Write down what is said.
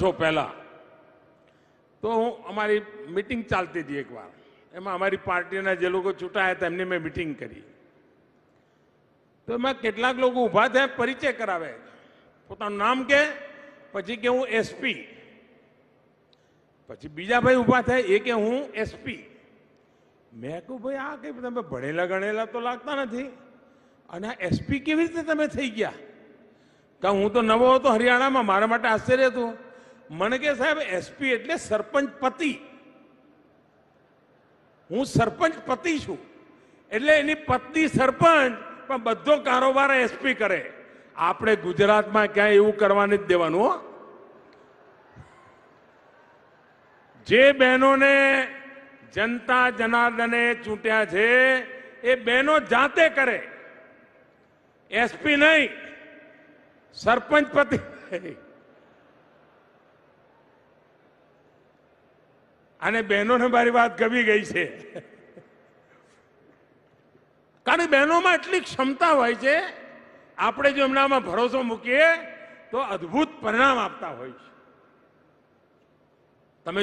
વર્ષો પહેલાં તો હું અમારી મિટિંગ ચાલતી હતી એકવાર એમાં અમારી પાર્ટીના જે લોકો ચૂંટાયા હતા એમની મેં મિટિંગ કરી તો એમાં કેટલાક લોકો ઊભા થયા પરિચય કરાવે પોતાનું નામ કે પછી કે હું એસપી પછી બીજા ભાઈ ઊભા થાય એ કે હું એસપી મેં કહું ભાઈ આ કંઈ તમે ભણેલા ગણેલા તો લાગતા નથી અને આ એસપી કેવી રીતે તમે થઈ ગયા કે હું તો નવો હતો હરિયાણામાં મારા માટે આશ્ચર્ય હતું મણકે સાહેબ એસપી એટલે સરપંચ પતિ હું સરપંચ પતિ છું એટલે એની પત્ની સરપંચ પણ બધો કારોબાર એસપી કરે આપણે ગુજરાતમાં ક્યાંય એવું કરવાની જ દેવાનું હો જે બહેનોને જનતા જનાર્દને ચૂંટ્યા છે એ બહેનો જાતે કરે એસપી નહીં સરપંચ પતિ અને બહેનોને મારી વાત ગમી ગઈ છે કારણ બહેનોમાં એટલી ક્ષમતા હોય છે આપણે જો એમનામાં ભરોસો મૂકીએ તો અદ્ભુત પરિણામ આપતા હોય છે